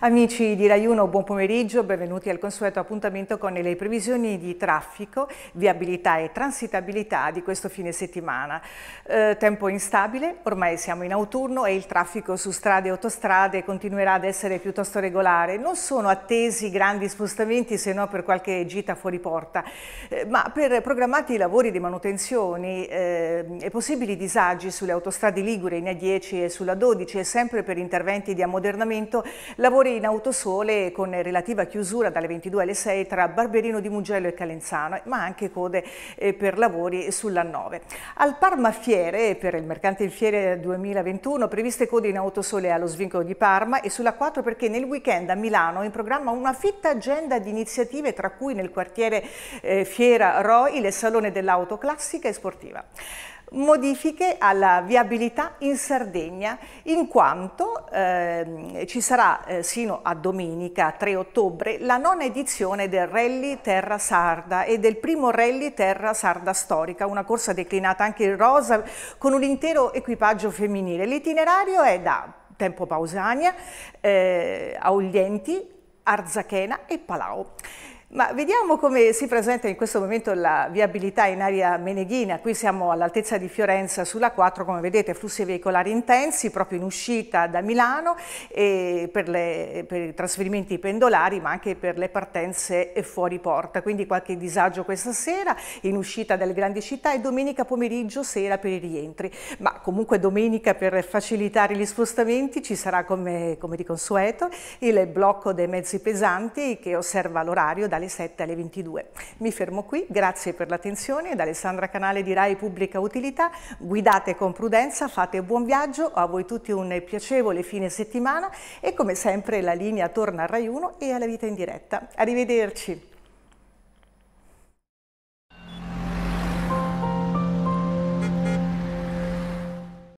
Amici di Rai 1, buon pomeriggio, benvenuti al consueto appuntamento con le previsioni di traffico, viabilità e transitabilità di questo fine settimana. Eh, tempo instabile, ormai siamo in autunno e il traffico su strade e autostrade continuerà ad essere piuttosto regolare. Non sono attesi grandi spostamenti se no per qualche gita fuori porta, eh, ma per programmati lavori di manutenzione eh, e possibili disagi sulle autostrade Ligure in A10 e sulla 12 e sempre per interventi di ammodernamento, lavori lavori in autosole con relativa chiusura dalle 22 alle 6 tra Barberino di Mugello e Calenzano, ma anche code eh, per lavori sulla 9. Al Parma Fiere, per il Mercante Fiere 2021, previste code in autosole allo svincolo di Parma e sulla 4 perché nel weekend a Milano è in programma una fitta agenda di iniziative tra cui nel quartiere eh, Fiera Roi il Salone dell'Auto Classica e Sportiva modifiche alla viabilità in Sardegna, in quanto eh, ci sarà eh, sino a domenica 3 ottobre la nona edizione del Rally Terra Sarda e del primo Rally Terra Sarda Storica, una corsa declinata anche in rosa con un intero equipaggio femminile. L'itinerario è da Tempo Pausania, eh, Auglienti, Arzachena e Palau. Ma vediamo come si presenta in questo momento la viabilità in area meneghina. Qui siamo all'altezza di Fiorenza sulla 4, come vedete flussi veicolari intensi proprio in uscita da Milano per, le, per, i trasferimenti pendolari ma anche per le partenze fuori porta. Quindi qualche disagio questa sera in uscita dalle grandi città e domenica pomeriggio sera per i rientri. Ma comunque domenica per facilitare gli spostamenti ci sarà come, come di consueto il blocco dei mezzi pesanti che osserva l'orario da dalle 7 alle 22. Mi fermo qui, grazie per l'attenzione, da Alessandra Canale di Rai Pubblica Utilità, guidate con prudenza, fate buon viaggio, a voi tutti un piacevole fine settimana e come sempre la linea torna a Rai 1 e alla vita in diretta. Arrivederci!